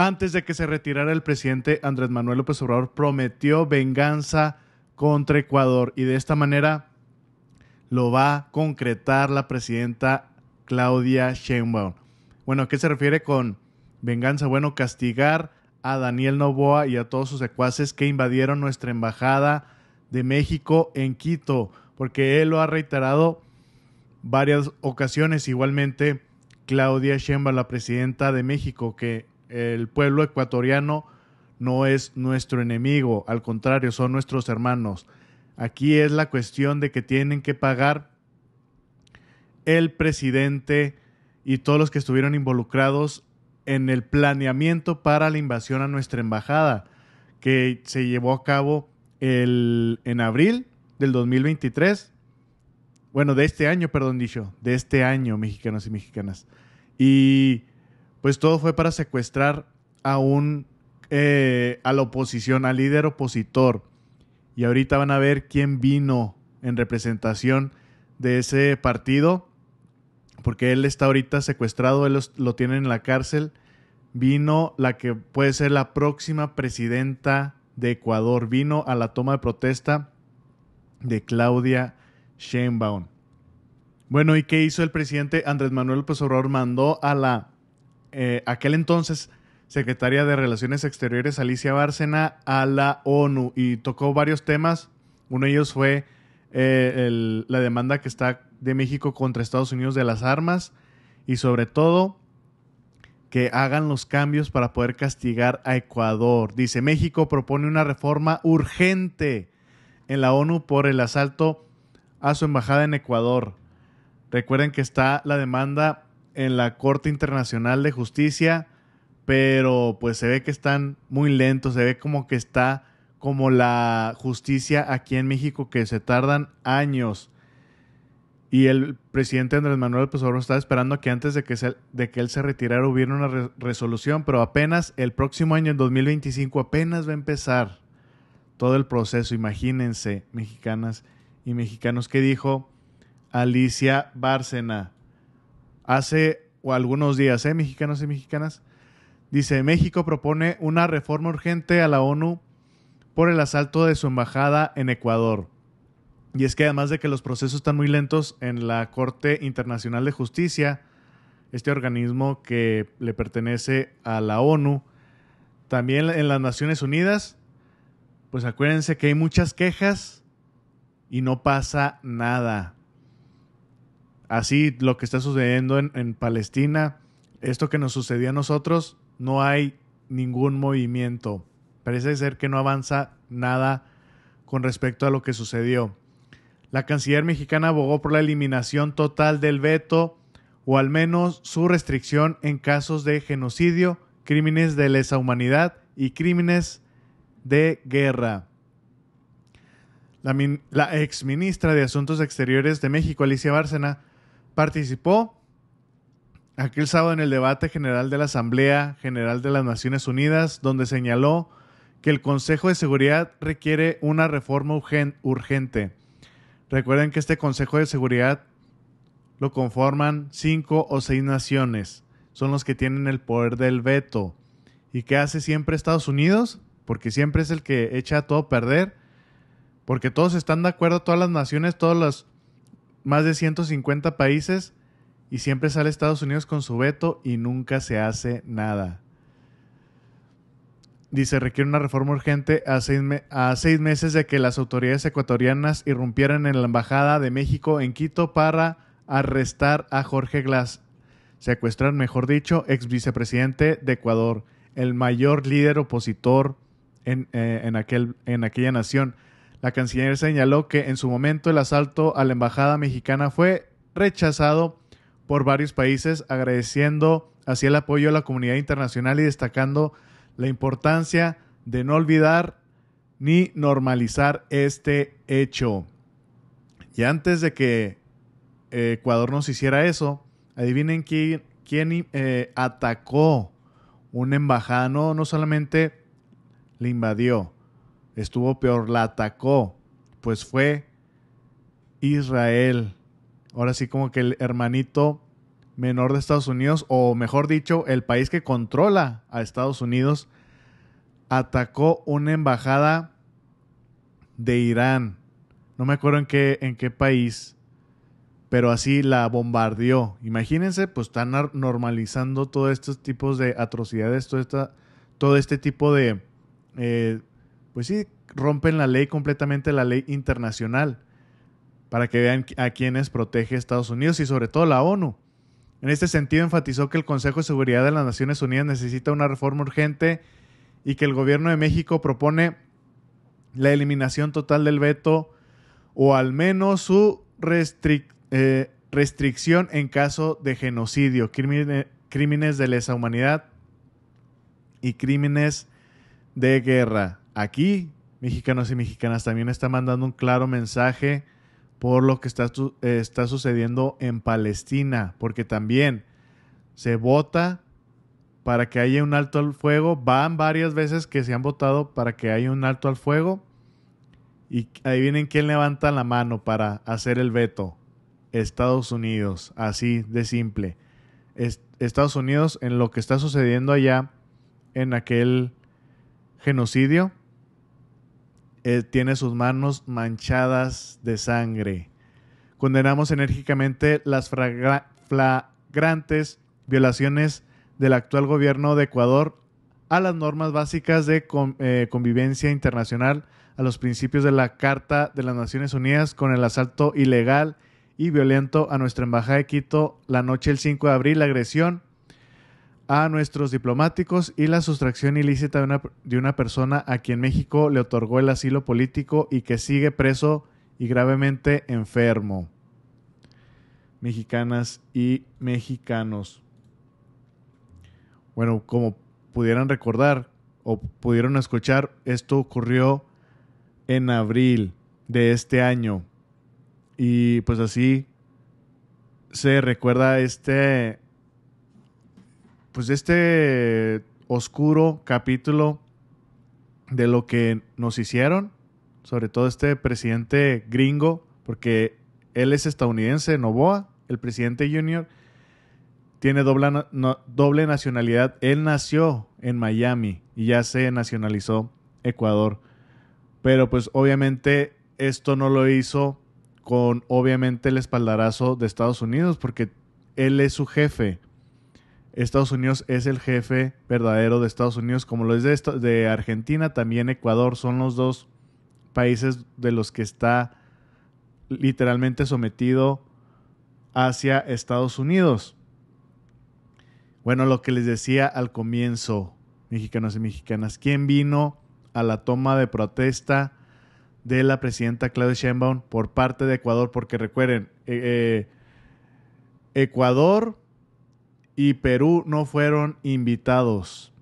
Antes de que se retirara el presidente Andrés Manuel López Obrador prometió venganza contra Ecuador y de esta manera lo va a concretar la presidenta Claudia Sheinbaum. Bueno, ¿a qué se refiere con venganza? Bueno, castigar a Daniel Novoa y a todos sus secuaces que invadieron nuestra embajada de México en Quito, porque él lo ha reiterado varias ocasiones. Igualmente, Claudia Sheinbaum, la presidenta de México, que el pueblo ecuatoriano no es nuestro enemigo, al contrario, son nuestros hermanos. Aquí es la cuestión de que tienen que pagar el presidente y todos los que estuvieron involucrados en el planeamiento para la invasión a nuestra embajada, que se llevó a cabo el, en abril del 2023. Bueno, de este año, perdón, dicho, de este año, mexicanos y mexicanas. Y pues todo fue para secuestrar a un eh, a la oposición, al líder opositor. Y ahorita van a ver quién vino en representación de ese partido, porque él está ahorita secuestrado, él lo tiene en la cárcel. Vino la que puede ser la próxima presidenta de Ecuador. Vino a la toma de protesta de Claudia Sheinbaum. Bueno, ¿y qué hizo el presidente Andrés Manuel López Obrador? Mandó a la eh, aquel entonces secretaria de Relaciones Exteriores Alicia Bárcena a la ONU y tocó varios temas. Uno de ellos fue eh, la demanda que está de México contra Estados Unidos de las armas y sobre todo que hagan los cambios para poder castigar a Ecuador. Dice, México propone una reforma urgente en la ONU por el asalto a su embajada en Ecuador. Recuerden que está la demanda en la Corte Internacional de Justicia, pero pues se ve que están muy lentos, se ve como que está como la justicia aquí en México que se tardan años. Y el presidente Andrés Manuel López Obrador estaba esperando que antes de que, de que él se retirara hubiera una resolución, pero apenas el próximo año, en 2025, apenas va a empezar todo el proceso. Imagínense, mexicanas y mexicanos, que dijo Alicia Bárcena, hace algunos días, ¿eh? mexicanos y mexicanas. Dice, México propone una reforma urgente a la ONU por el asalto de su embajada en Ecuador. Y es que además de que los procesos están muy lentos en la Corte Internacional de Justicia, este organismo que le pertenece a la ONU, también en las Naciones Unidas, pues acuérdense que hay muchas quejas y no pasa nada así lo que está sucediendo en, Palestina, esto que nos sucedió a nosotros, no hay ningún movimiento. Parece ser que no avanza nada con respecto a lo que sucedió. La canciller mexicana abogó por la eliminación total del veto o al menos su restricción en casos de genocidio, crímenes de lesa humanidad y crímenes de guerra. La, la ex ministra de Asuntos Exteriores de México, Alicia Bárcena, participó aquel sábado en el debate general de la Asamblea General de las Naciones Unidas, donde señaló que el Consejo de Seguridad requiere una reforma urgente. Recuerden que este Consejo de Seguridad lo conforman cinco o seis naciones. Son los que tienen el poder del veto. ¿Y qué hace siempre Estados Unidos? Porque siempre es el que echa a todo a perder. Porque todos están de acuerdo, todas las naciones, todos los, más de 150 países y siempre sale Estados Unidos con su veto y nunca se hace nada. Dice, requiere una reforma urgente a seis, meses de que las autoridades ecuatorianas irrumpieran en la Embajada de México en Quito para arrestar a Jorge Glass, secuestrar, mejor dicho, ex vicepresidente de Ecuador, el mayor líder opositor en, eh, en, aquel, en aquella nación la canciller señaló que en su momento el asalto a la embajada mexicana fue rechazado por varios países, agradeciendo así el apoyo a la comunidad internacional y destacando la importancia de no olvidar ni normalizar este hecho. Y antes de que eh, Ecuador nos hiciera eso, adivinen quién, eh, atacó un embajada, no, solamente le invadió, estuvo peor, la atacó, pues fue Israel. Ahora sí como que el hermanito menor de Estados Unidos, o mejor dicho, el país que controla a Estados Unidos, atacó una embajada de Irán. No me acuerdo en qué, en qué país, pero así la bombardeó. Imagínense, pues están normalizando todos estos tipos de atrocidades, todo, todo este tipo de eh, pues sí, rompen la ley completamente, la ley internacional, para que vean a quienes protege Estados Unidos y sobre todo la ONU. En este sentido, enfatizó que el Consejo de Seguridad de las Naciones Unidas necesita una reforma urgente y que el gobierno de México propone la eliminación total del veto o al menos su eh, restricción en caso de genocidio, crímenes de lesa humanidad y crímenes de guerra aquí, mexicanos y mexicanas, también está mandando un claro mensaje por lo que está, eh, está sucediendo en Palestina, porque también se vota para que haya un alto al fuego. Van varias veces que se han votado para que haya un alto al fuego. Y ahí vienen quien levanta la mano para hacer el veto. Estados Unidos, así de simple. Estados Unidos en lo que está sucediendo allá en aquel genocidio tiene sus manos manchadas de sangre. Condenamos enérgicamente las flagrantes violaciones del actual gobierno de Ecuador a las normas básicas de eh, convivencia internacional, a los principios de la Carta de las Naciones Unidas con el asalto ilegal y violento a nuestra embajada de Quito la noche del 5 de abril, la agresión a nuestros diplomáticos y la sustracción ilícita de una, de una persona a quien México le otorgó el asilo político y que sigue preso y gravemente enfermo. Mexicanas y mexicanos. Bueno, como pudieran recordar o pudieron escuchar, esto ocurrió en abril de este año. Y pues así se recuerda este pues este oscuro capítulo de lo que nos hicieron, sobre todo este presidente gringo, porque él es estadounidense, Novoa, el presidente junior, tiene doble, doble nacionalidad. Él nació en Miami y ya se nacionalizó Ecuador. Pero pues obviamente esto no lo hizo con obviamente el espaldarazo de Estados Unidos porque él es su jefe. Estados Unidos es el jefe verdadero de Estados Unidos, como lo es de, de Argentina, también Ecuador, son los dos países de los que está literalmente sometido hacia Estados Unidos. Bueno, lo que les decía al comienzo, mexicanos y mexicanas, ¿quién vino a la toma de protesta de la presidenta Claudia Sheinbaum por parte de Ecuador? Porque recuerden, eh, eh, Ecuador y Perú no fueron invitados.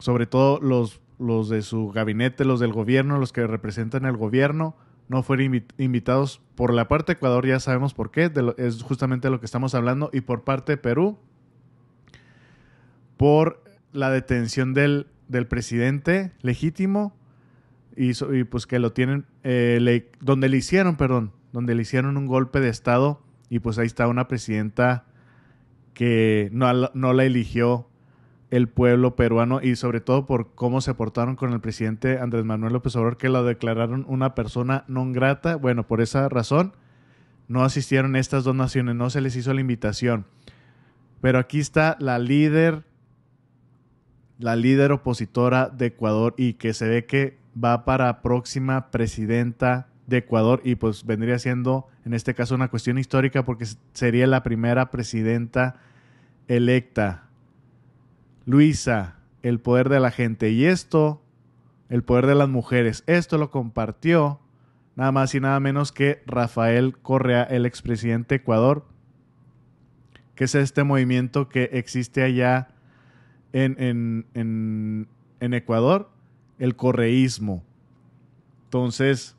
Sobre todo los, los de su gabinete, los del gobierno, los que representan el gobierno, no fueron invitados. Por la parte de Ecuador ya sabemos por qué, es justamente lo que estamos hablando, y por parte de Perú, por la detención del, presidente legítimo y, pues que lo tienen, eh, donde le hicieron, perdón, donde le hicieron un golpe de Estado y pues ahí está una presidenta que no, no la eligió el pueblo peruano y sobre todo por cómo se portaron con el presidente Andrés Manuel López Obrador, que la declararon una persona non grata. Bueno, por esa razón no asistieron estas dos naciones, no se les hizo la invitación. Pero aquí está la líder, la líder opositora de Ecuador y que se ve que va para próxima presidenta de Ecuador y pues vendría siendo en este caso una cuestión histórica porque sería la primera presidenta electa. Luisa, el poder de la gente y esto, el poder de las mujeres, esto lo compartió nada más y nada menos que Rafael Correa, el expresidente de Ecuador, que es este movimiento que existe allá en, en Ecuador, el correísmo. Entonces,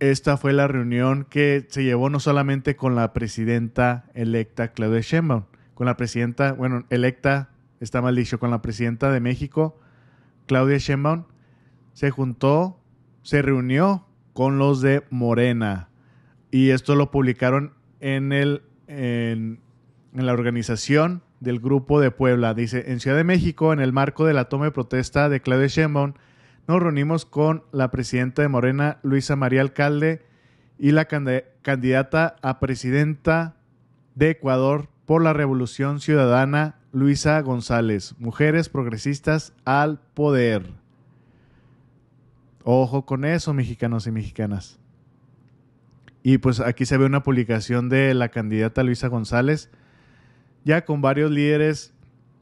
esta fue la reunión que se llevó no solamente con la presidenta electa Claudia Sheinbaum, con la presidenta, bueno, electa, está mal dicho, con la presidenta de México, Claudia Sheinbaum, se juntó, se reunió con los de Morena. Y esto lo publicaron en, el, en, la organización del Grupo de Puebla. Dice, en Ciudad de México, en el marco de la toma de protesta de Claudia Sheinbaum, nos reunimos con la presidenta de Morena, Luisa María Alcalde, y la candidata a presidenta de Ecuador por la Revolución Ciudadana, Luisa González, Mujeres Progresistas al Poder. Ojo con eso, mexicanos y mexicanas. Y pues aquí se ve una publicación de la candidata Luisa González, ya con varios líderes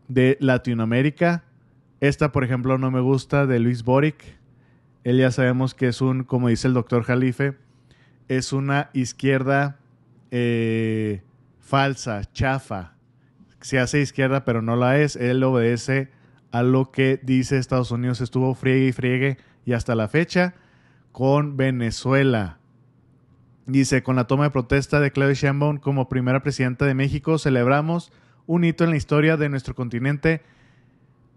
de Latinoamérica, esta, por ejemplo, no me gusta de Luis Boric. Él ya sabemos que es un, como dice el doctor Jalife, es una izquierda eh, falsa, chafa. Se hace izquierda, pero no la es. Él obedece a lo que dice Estados Unidos. Estuvo friegue y friegue y hasta la fecha con Venezuela. Dice, con la toma de protesta de Claudia Sheinbaum como primera presidenta de México, celebramos un hito en la historia de nuestro continente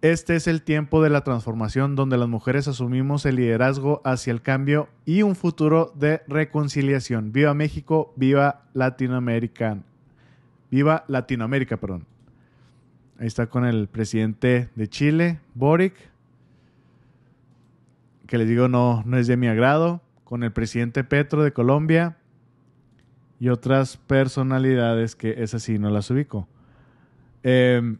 este es el tiempo de la transformación donde las mujeres asumimos el liderazgo hacia el cambio y un futuro de reconciliación. Viva México, viva Latinoamérica. Viva Latinoamérica, perdón. Ahí está con el presidente de Chile, Boric, que les digo no, no es de mi agrado, con el presidente Petro de Colombia y otras personalidades que es así, no las ubico. Eh,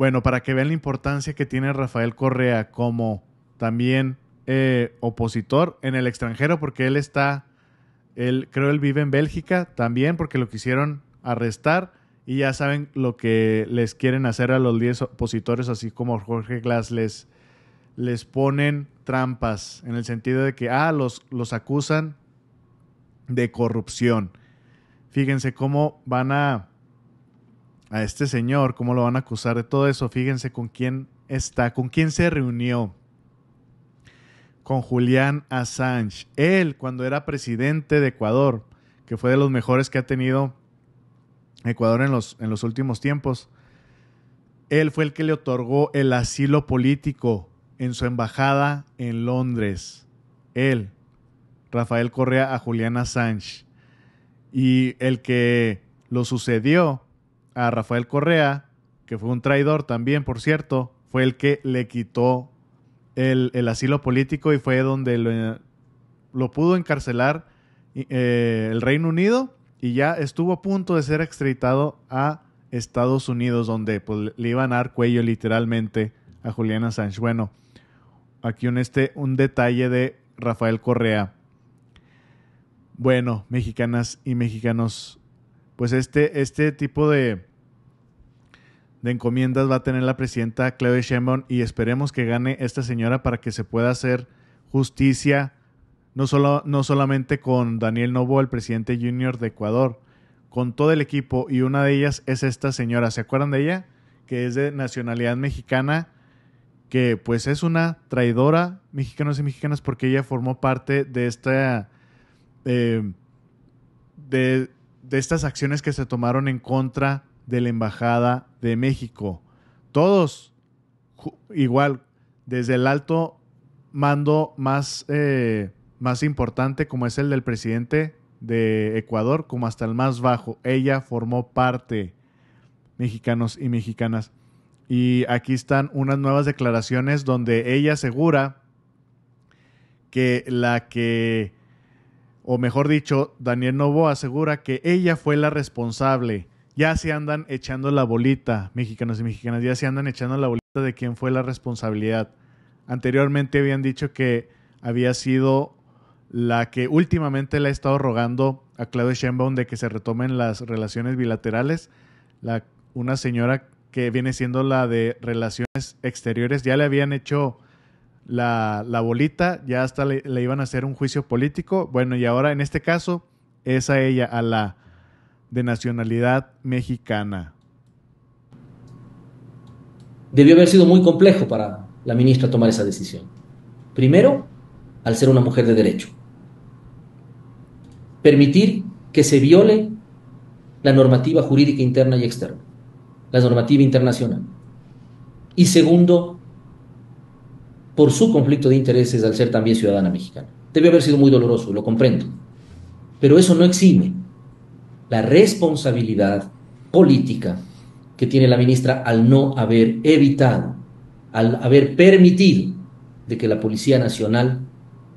bueno, para que vean la importancia que tiene Rafael Correa como también eh, opositor en el extranjero, porque él está, él creo él vive en Bélgica también, porque lo quisieron arrestar y ya saben lo que les quieren hacer a los 10 opositores, así como Jorge Glass les, les ponen trampas, en el sentido de que, ah, los, los acusan de corrupción. Fíjense cómo van a a este señor, cómo lo van a acusar de todo eso, fíjense con quién está, con quién se reunió. Con Julián Assange. Él, cuando era presidente de Ecuador, que fue de los mejores que ha tenido Ecuador en los, en los últimos tiempos, él fue el que le otorgó el asilo político en su embajada en Londres. Él, Rafael Correa, a Julián Assange. Y el que lo sucedió a Rafael Correa, que fue un traidor también, por cierto, fue el que le quitó el, asilo político y fue donde lo, pudo encarcelar eh, el Reino Unido y ya estuvo a punto de ser extraditado a Estados Unidos, donde pues, le iban a dar cuello literalmente a Juliana Assange. Bueno, aquí un, este, un detalle de Rafael Correa. Bueno, mexicanas y mexicanos, pues este, este tipo de, de encomiendas va a tener la presidenta Claudia Sheinbaum y esperemos que gane esta señora para que se pueda hacer justicia no, solo, no solamente con Daniel Novo, el presidente junior de Ecuador, con todo el equipo y una de ellas es esta señora, ¿se acuerdan de ella? Que es de nacionalidad mexicana, que pues es una traidora, mexicanos y mexicanas, porque ella formó parte de esta... Eh, de, de estas acciones que se tomaron en contra de la embajada de México. Todos igual, desde el alto mando más, eh, más importante, como es el del presidente de Ecuador, como hasta el más bajo. Ella formó parte, mexicanos y mexicanas. Y aquí están unas nuevas declaraciones donde ella asegura que la que, o mejor dicho, Daniel Novo asegura que ella fue la responsable ya se andan echando la bolita, mexicanos y mexicanas, ya se andan echando la bolita de quién fue la responsabilidad. Anteriormente habían dicho que había sido la que últimamente le ha estado rogando a Claudia Sheinbaum de que se retomen las relaciones bilaterales. una señora que viene siendo la de relaciones exteriores, ya le habían hecho la, bolita, ya hasta le iban a hacer un juicio político. Bueno, y ahora en este caso es a ella, a la de nacionalidad mexicana. Debió haber sido muy complejo para la ministra tomar esa decisión. Primero, al ser una mujer de derecho. Permitir que se viole la normativa jurídica interna y externa, la normativa internacional. Y segundo, por su conflicto de intereses al ser también ciudadana mexicana. debió haber sido muy doloroso, lo comprendo. Pero eso no exime la responsabilidad política que tiene la ministra al no haber evitado, al haber permitido de que la Policía Nacional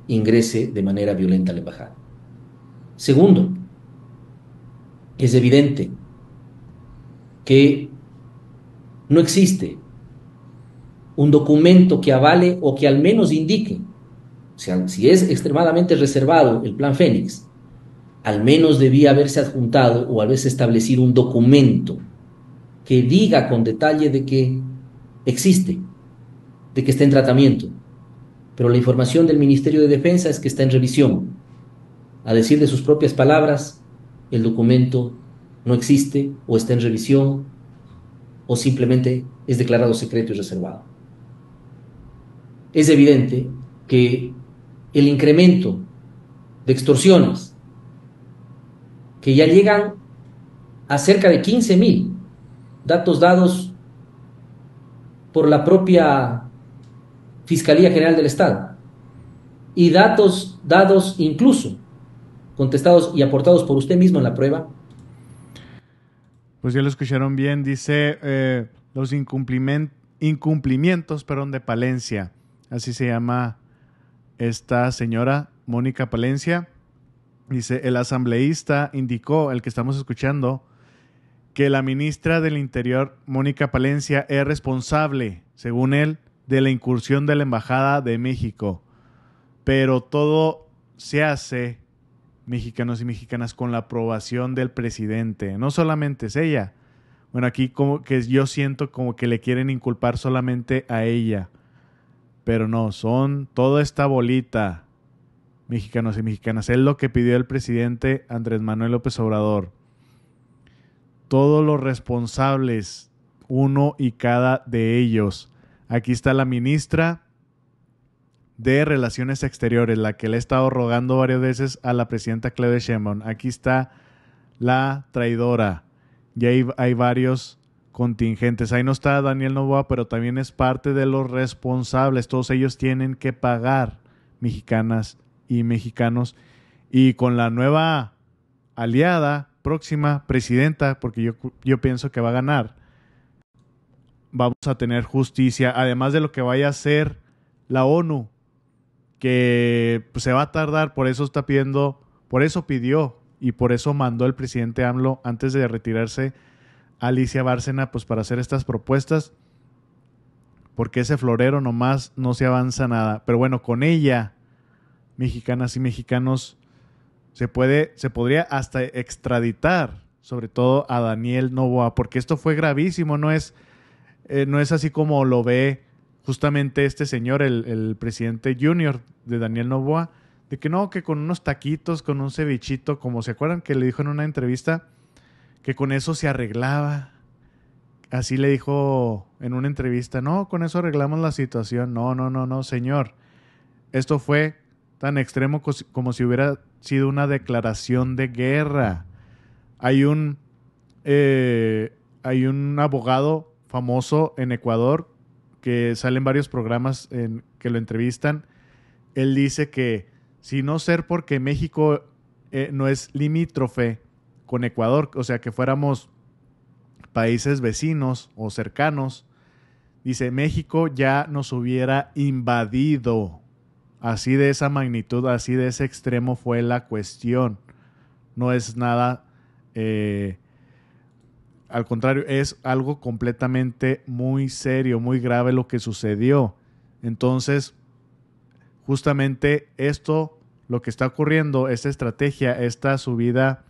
ingrese de manera violenta a la embajada. Segundo, es evidente que no existe un documento que avale o que al menos indique, si es extremadamente reservado el plan Fénix, al menos debía haberse adjuntado o haberse establecido un documento que diga con detalle de que existe, de que está en tratamiento. Pero la información del Ministerio de Defensa es que está en revisión. A decir de sus propias palabras, el documento no existe o está en revisión o simplemente es declarado secreto y reservado. Es evidente que el incremento de extorsiones que ya llegan a cerca de 15 mil, datos dados por la propia Fiscalía General del Estado, y datos dados incluso, contestados y aportados por usted mismo en la prueba. Pues ya lo escucharon bien, dice eh, los incumplimientos de Palencia, así se llama esta señora Mónica Palencia. Dice, el asambleísta indicó, el que estamos escuchando, que la ministra del Interior, Mónica Palencia, es responsable, según él, de la incursión de la Embajada de México. Pero todo se hace, mexicanos y mexicanas, con la aprobación del presidente. No solamente es ella. Bueno, aquí como que yo siento como que le quieren inculpar solamente a ella. Pero no, son toda esta bolita mexicanos y mexicanas. Es lo que pidió el presidente Andrés Manuel López Obrador. Todos los responsables, uno y cada de ellos. Aquí está la ministra de Relaciones Exteriores, la que le ha estado rogando varias veces a la presidenta Cleve Sheinbaum. Aquí está la traidora. Y ahí hay varios contingentes. Ahí no está Daniel Novoa, pero también es parte de los responsables. Todos ellos tienen que pagar, mexicanas y mexicanos. Y con la nueva aliada, próxima presidenta, porque yo, yo pienso que va a ganar, vamos a tener justicia, además de lo que vaya a hacer la ONU, que pues, se va a tardar, por eso está pidiendo, por eso pidió y por eso mandó el presidente AMLO antes de retirarse a Alicia Bárcena pues, para hacer estas propuestas, porque ese florero nomás no se avanza nada. Pero bueno, con ella mexicanas y mexicanos, se puede, se podría hasta extraditar, sobre todo a Daniel Novoa, porque esto fue gravísimo, no es, eh, no es así como lo ve justamente este señor, el, el, presidente junior de Daniel Novoa, de que no, que con unos taquitos, con un cevichito, como se acuerdan que le dijo en una entrevista, que con eso se arreglaba. Así le dijo en una entrevista, no, con eso arreglamos la situación. No, no, no, no, señor. Esto fue tan extremo como si hubiera sido una declaración de guerra. Hay un, eh, hay un abogado famoso en Ecuador que sale en varios programas en, que lo entrevistan. Él dice que si no ser porque México eh, no es limítrofe con Ecuador, o sea que fuéramos países vecinos o cercanos, dice México ya nos hubiera invadido. Así de esa magnitud, así de ese extremo fue la cuestión. No es nada, eh, al contrario, es algo completamente muy serio, muy grave lo que sucedió. Entonces, justamente esto, lo que está ocurriendo, esta estrategia, esta subida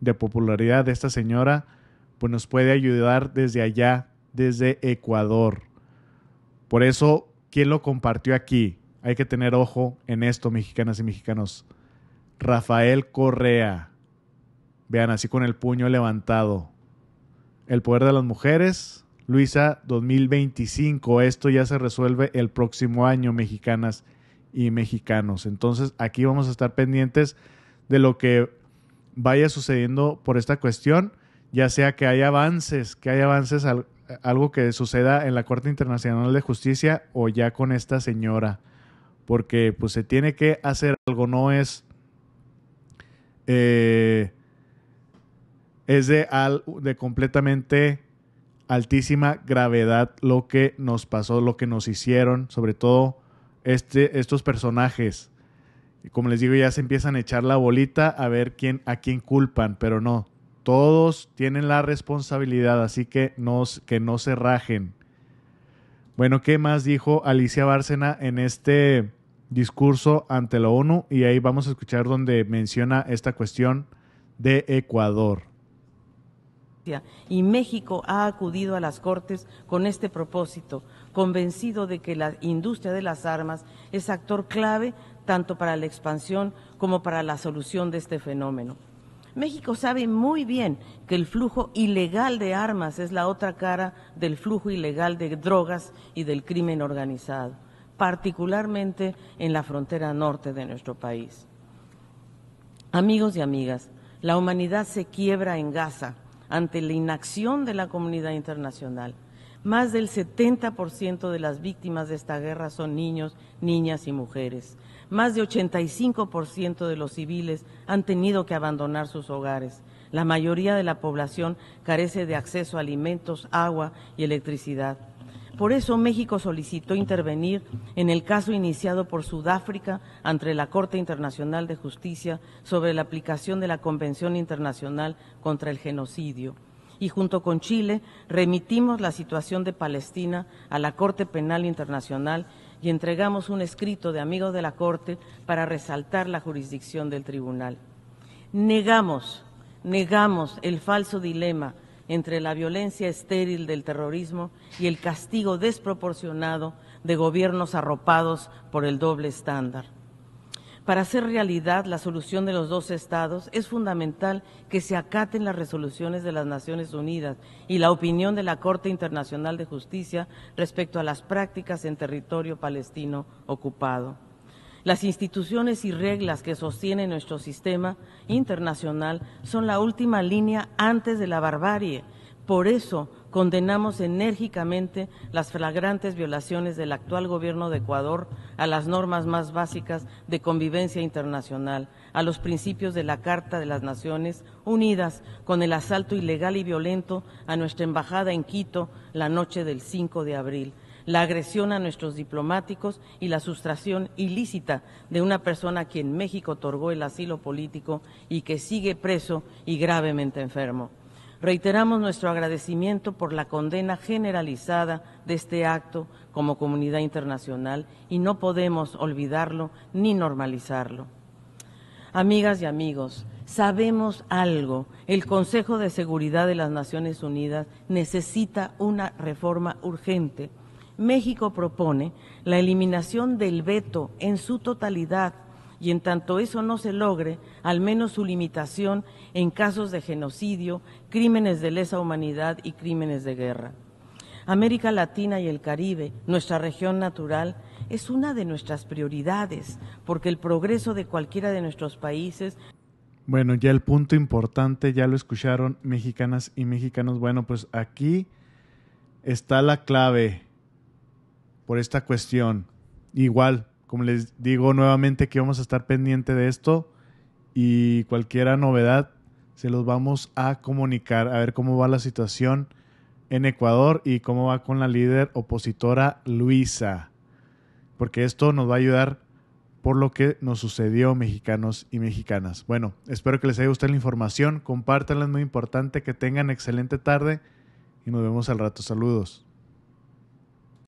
de popularidad de esta señora, pues nos puede ayudar desde allá, desde Ecuador. Por eso, ¿quién lo compartió aquí? Hay que tener ojo en esto, mexicanas y mexicanos. Rafael Correa. Vean, así con el puño levantado. El poder de las mujeres. Luisa 2025. Esto ya se resuelve el próximo año, mexicanas y mexicanos. Entonces, aquí vamos a estar pendientes de lo que vaya sucediendo por esta cuestión, ya sea que haya avances, que haya avances, algo que suceda en la Corte Internacional de Justicia o ya con esta señora porque pues se tiene que hacer algo, no es... Eh, es de, de completamente altísima gravedad lo que nos pasó, lo que nos hicieron, sobre todo este, estos personajes. Y como les digo, ya se empiezan a echar la bolita a ver quién, a quién culpan, pero no. Todos tienen la responsabilidad, así que, nos, que no se rajen. Bueno, ¿qué más dijo Alicia Bárcena en este discurso ante la ONU y ahí vamos a escuchar donde menciona esta cuestión de Ecuador. Y México ha acudido a las Cortes con este propósito, convencido de que la industria de las armas es actor clave tanto para la expansión como para la solución de este fenómeno. México sabe muy bien que el flujo ilegal de armas es la otra cara del flujo ilegal de drogas y del crimen organizado particularmente en la frontera norte de nuestro país. Amigos y amigas, la humanidad se quiebra en Gaza ante la inacción de la comunidad internacional. Más del 70% de las víctimas de esta guerra son niños, niñas y mujeres. Más de 85% de los civiles han tenido que abandonar sus hogares. La mayoría de la población carece de acceso a alimentos, agua y electricidad. Por eso México solicitó intervenir en el caso iniciado por Sudáfrica ante la Corte Internacional de Justicia sobre la aplicación de la Convención Internacional contra el Genocidio. Y junto con Chile remitimos la situación de Palestina a la Corte Penal Internacional y entregamos un escrito de amigos de la Corte para resaltar la jurisdicción del tribunal. Negamos, negamos el falso dilema entre la violencia estéril del terrorismo y el castigo desproporcionado de gobiernos arropados por el doble estándar. Para hacer realidad la solución de los dos estados es fundamental que se acaten las resoluciones de las Naciones Unidas y la opinión de la Corte Internacional de Justicia respecto a las prácticas en territorio palestino ocupado. Las instituciones y reglas que sostienen nuestro sistema internacional son la última línea antes de la barbarie. Por eso condenamos enérgicamente las flagrantes violaciones del actual gobierno de Ecuador a las normas más básicas de convivencia internacional, a los principios de la Carta de las Naciones Unidas, con el asalto ilegal y violento a nuestra embajada en Quito la noche del 5 de abril la agresión a nuestros diplomáticos y la sustracción ilícita de una persona a quien México otorgó el asilo político y que sigue preso y gravemente enfermo. Reiteramos nuestro agradecimiento por la condena generalizada de este acto como comunidad internacional y no podemos olvidarlo ni normalizarlo. Amigas y amigos, sabemos algo. El Consejo de Seguridad de las Naciones Unidas necesita una reforma urgente México propone la eliminación del veto en su totalidad y en tanto eso no se logre, al menos su limitación en casos de genocidio, crímenes de lesa humanidad y crímenes de guerra. América Latina y el Caribe, nuestra región natural, es una de nuestras prioridades, porque el progreso de cualquiera de nuestros países bueno, ya el punto importante, ya lo escucharon mexicanas y mexicanos. Bueno, pues aquí está la clave por esta cuestión. Igual, como les digo nuevamente que vamos a estar pendiente de esto y cualquier novedad se los vamos a comunicar a ver cómo va la situación en Ecuador y cómo va con la líder opositora Luisa. Porque esto nos va a ayudar por lo que nos sucedió mexicanos y mexicanas. Bueno, espero que les haya gustado la información, compártanla, es muy importante, que tengan excelente tarde y nos vemos al rato. Saludos.